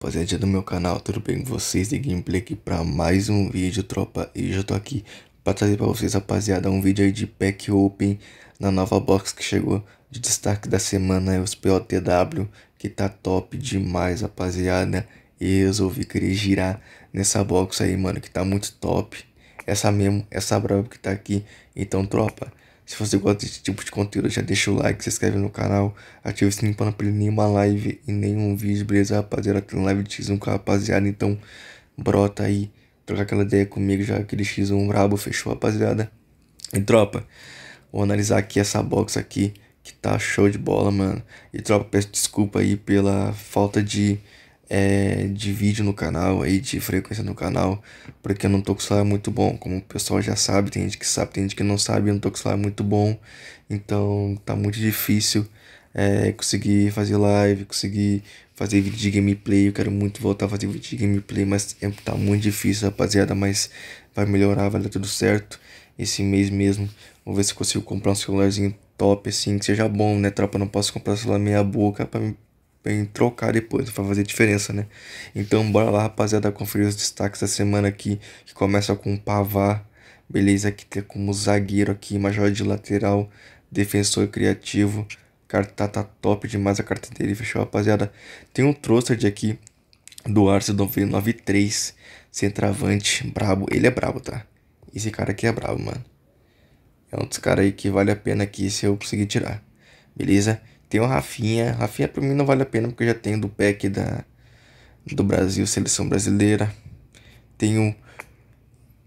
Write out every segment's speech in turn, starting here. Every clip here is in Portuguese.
Rapaziada do meu canal, tudo bem com vocês? De gameplay aqui pra mais um vídeo, tropa. E já tô aqui pra trazer pra vocês, rapaziada, um vídeo aí de Pack Open na nova box que chegou de destaque da semana. É os POTW, que tá top demais, rapaziada. E eu resolvi querer girar nessa box aí, mano, que tá muito top. Essa mesmo, essa brava que tá aqui. Então, tropa, se você gosta desse tipo de conteúdo, já deixa o like, se inscreve no canal, ativa o sininho para não perder nenhuma live e nenhum vídeo, beleza, rapaziada? Tem live de X1 com a rapaziada, então brota aí, troca aquela ideia comigo já, aquele X1 brabo, fechou, rapaziada? E tropa, vou analisar aqui essa box aqui, que tá show de bola, mano. E tropa, peço desculpa aí pela falta de é, de vídeo no canal, aí de frequência no canal, porque eu não tô com celular muito bom. Como o pessoal já sabe, tem gente que sabe, tem gente que não sabe, eu não tô com celular muito bom. Então tá muito difícil é, conseguir fazer live, conseguir fazer vídeo de gameplay. Eu quero muito voltar a fazer vídeo de gameplay, mas é, tá muito difícil, rapaziada. Mas vai melhorar, vai dar tudo certo. Esse mês mesmo, vou ver se consigo comprar um celularzinho top, assim, que seja bom, né, tropa? Não posso comprar celular meia boca pra mim em trocar depois, pra fazer diferença, né? Então bora lá, rapaziada, conferir os destaques da semana aqui, que começa com Pavá, beleza, que tem tá como zagueiro aqui, major de lateral, defensor criativo, carta tá, tá top demais a carta dele, fechou, rapaziada? Tem um Trostard aqui, do Arsenal, 993, centroavante, brabo, ele é brabo, tá? Esse cara aqui é brabo, mano. É um dos caras aí que vale a pena aqui se eu conseguir tirar, beleza? Tem o Rafinha. Rafinha pra mim não vale a pena porque eu já tenho do PEC da, do Brasil, seleção brasileira. Tenho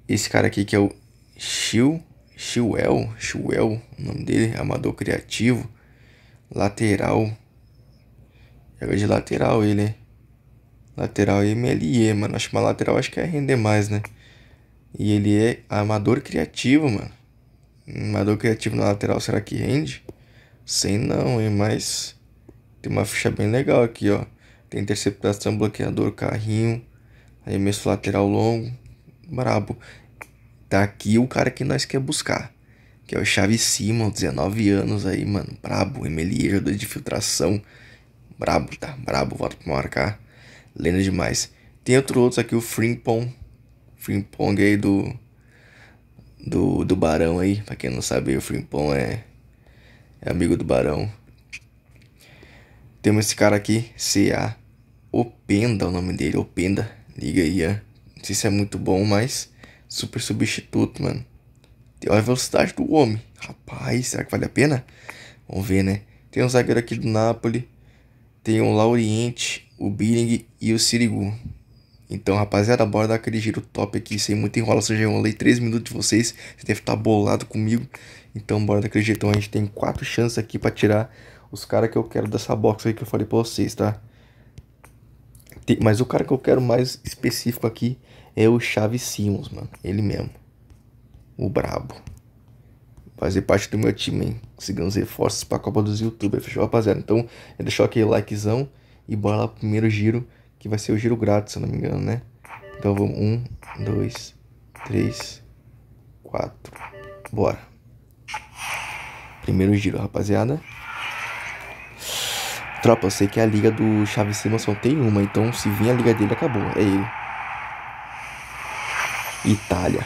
esse cara aqui que é o Chil, Chuel Chuel o nome dele, amador criativo, lateral. Joga de lateral ele, Lateral MLE, mano. Acho que uma lateral acho que é render mais, né? E ele é amador criativo, mano. Amador criativo na lateral, será que rende? Sei não, hein, mas tem uma ficha bem legal aqui, ó. Tem interceptação, bloqueador, carrinho, arremesso lateral longo, brabo. Tá aqui o cara que nós quer buscar, que é o Chave Simon, 19 anos aí, mano, brabo, MLE, jogador de filtração, brabo, tá, brabo, voto pra marcar, lendo demais. Tem outro outro aqui, o Frimpong, Frimpong aí do, do, do Barão aí, pra quem não sabe, o Frimpong é é amigo do Barão. Temos esse cara aqui, C.A. Openda, o nome dele, Openda. Liga aí, é. Não sei se é muito bom, mas super substituto, mano. Tem a velocidade do homem. Rapaz, será que vale a pena? Vamos ver, né? Tem um zagueiro aqui do Napoli. Tem o Lauriente, o Billing e o Sirigu. Então, rapaziada, bora dar aquele giro top aqui, sem muita enrolação, já enrolei 3 minutos de vocês, você deve estar tá bolado comigo. Então, bora dar aquele a gente tem 4 chances aqui pra tirar os caras que eu quero dessa box aí que eu falei pra vocês, tá? Tem, mas o cara que eu quero mais específico aqui é o Chave Simons, mano, ele mesmo, o brabo. Fazer parte do meu time, hein? os reforços pra Copa dos Youtubers, fechou, rapaziada? Então, é deixou aquele likezão e bora lá pro primeiro giro que vai ser o giro grato, se não me engano, né? Então vamos, um, dois, três, quatro, bora. Primeiro giro, rapaziada. Tropa, eu sei que a liga do Chave Simmons só tem uma, então se vir a liga dele, acabou. É ele. Itália.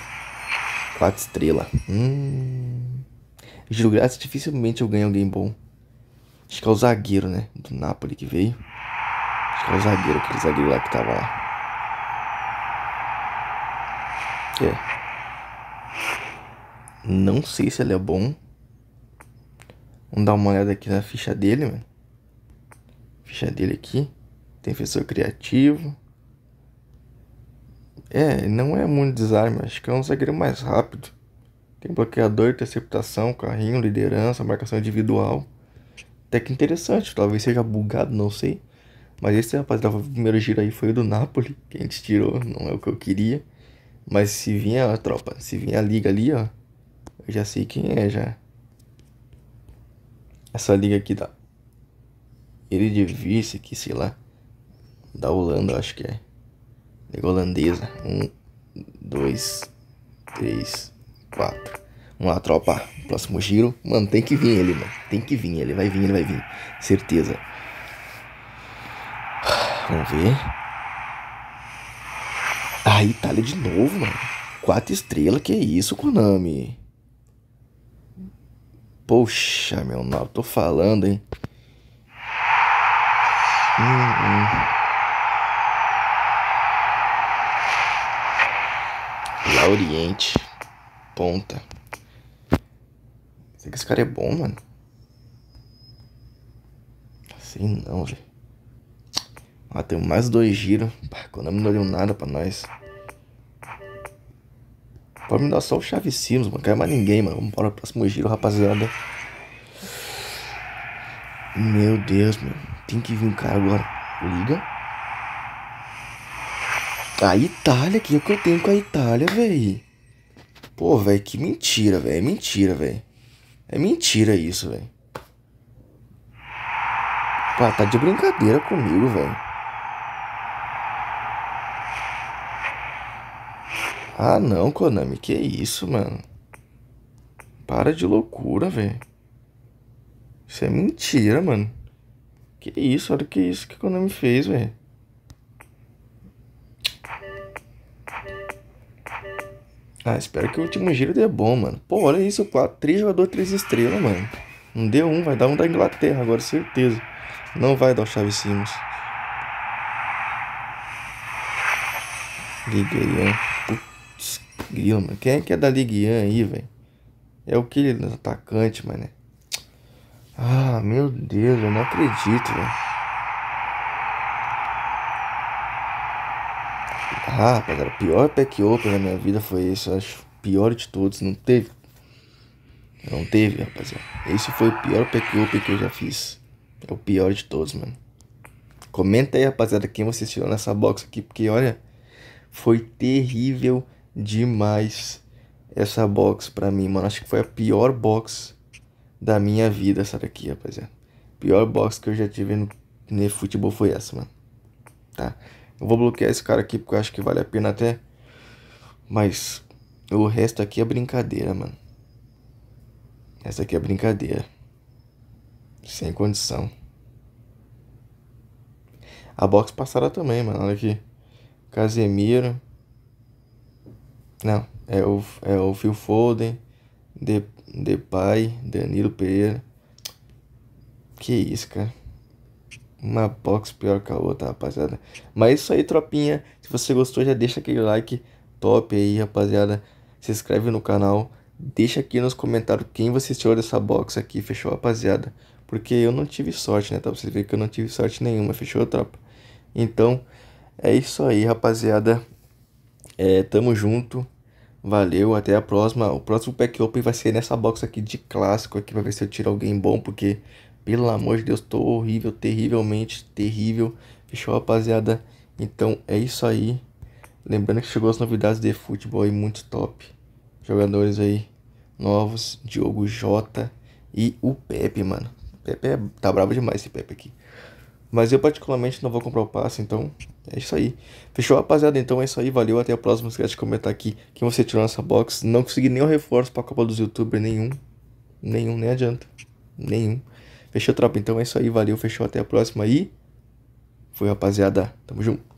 Quatro estrelas. Hum. Giro grátis, dificilmente eu ganho alguém bom. Acho que é o zagueiro, né? Do Napoli que veio. Era zagueiro, aquele zagueiro lá que tava lá. É. Não sei se ele é bom. Vamos dar uma olhada aqui na ficha dele, mano. Ficha dele aqui. Defensor criativo. É, não é muito desarme. Acho que é um zagueiro mais rápido. Tem bloqueador, interceptação, carrinho, liderança, marcação individual. Até que interessante. Talvez seja bugado, não sei. Mas esse rapaz dava o primeiro giro aí foi o do Napoli, que a gente tirou, não é o que eu queria. Mas se vinha a tropa, se vinha a liga ali, ó, eu já sei quem é já. Essa liga aqui da. Ele de vice aqui, sei lá. Da Holanda, acho que é. Liga holandesa. Um, dois, três, quatro. Vamos lá, tropa. Próximo giro. Mano, tem que vir ele, mano. Tem que vir ele. Vai vir, ele vai vir. Certeza. Vamos ver. A Itália de novo, mano. Quatro estrelas, que isso, Konami? Poxa, meu não, tô falando, hein? Hum, hum. Lá Oriente. Ponta. Sei que esse cara é bom, mano. Sei não, velho. Matei tem mais dois giros. Pá, Konami não deu nada pra nós. Pode me dar só o chave Sims, mano. Não quer mais ninguém, mano. Vamos para o próximo giro, rapaziada. Meu Deus, mano. Tem que vir um cara agora. Liga. A Itália, que é que eu tenho com a Itália, velho? Pô, velho, que mentira, velho. É mentira, velho. É mentira isso, velho. Pá, tá de brincadeira comigo, velho. Ah, não, Konami, que isso, mano. Para de loucura, velho. Isso é mentira, mano. Que isso, olha que isso que a Konami fez, velho. Ah, espero que o último giro dê bom, mano. Pô, olha isso, 4, 3 jogador 3 estrelas, mano. Não deu um, vai dar um da Inglaterra agora, certeza. Não vai dar o Chave Simmons. Liguei, hein? Puta. Grilo, mano. Quem é que é da Ligue 1 aí, velho? É o que ele atacante, mano. Ah, meu Deus, eu não acredito, velho. Ah, rapaziada, o pior pack open da minha vida foi esse, eu acho. Pior de todos, não teve. Não teve, rapaziada. Esse foi o pior pack open que eu já fiz. É o pior de todos, mano. Comenta aí, rapaziada, quem você tirou nessa box aqui, porque olha, foi terrível demais essa box pra mim, mano. Acho que foi a pior box da minha vida essa daqui, rapaziada. Pior box que eu já tive no, no futebol foi essa, mano. Tá? Eu vou bloquear esse cara aqui porque eu acho que vale a pena até. Mas o resto aqui é brincadeira, mano. Essa aqui é brincadeira. Sem condição. A box passada também, mano. Olha aqui. Casemiro. Não, é o, é o Phil Foden, de, pai Danilo Pereira. Que isso, cara. Uma box pior que a outra, rapaziada. Mas é isso aí, tropinha. Se você gostou, já deixa aquele like top aí, rapaziada. Se inscreve no canal. Deixa aqui nos comentários quem você tirou dessa box aqui, fechou, rapaziada? Porque eu não tive sorte, né? Tá pra você ver que eu não tive sorte nenhuma, fechou, tropa? Então, é isso aí, rapaziada. É, tamo junto. Valeu, até a próxima. O próximo pack open vai ser nessa box aqui de clássico aqui, para ver se eu tiro alguém bom, porque pelo amor de Deus, tô horrível, terrivelmente terrível. Fechou, rapaziada? Então é isso aí. Lembrando que chegou as novidades de futebol aí muito top. Jogadores aí novos, Diogo Jota e o Pepe, mano. Pepe é, tá bravo demais esse Pepe aqui. Mas eu particularmente não vou comprar o passe, então é isso aí. Fechou, rapaziada? Então é isso aí, valeu, até a próxima. Não esquece de comentar aqui quem você tirou nessa box. Não consegui nenhum reforço pra Copa dos Youtubers, nenhum. Nenhum, nem adianta. Nenhum. Fechou, tropa? Então é isso aí, valeu, fechou, até a próxima aí. Foi, rapaziada. Tamo junto.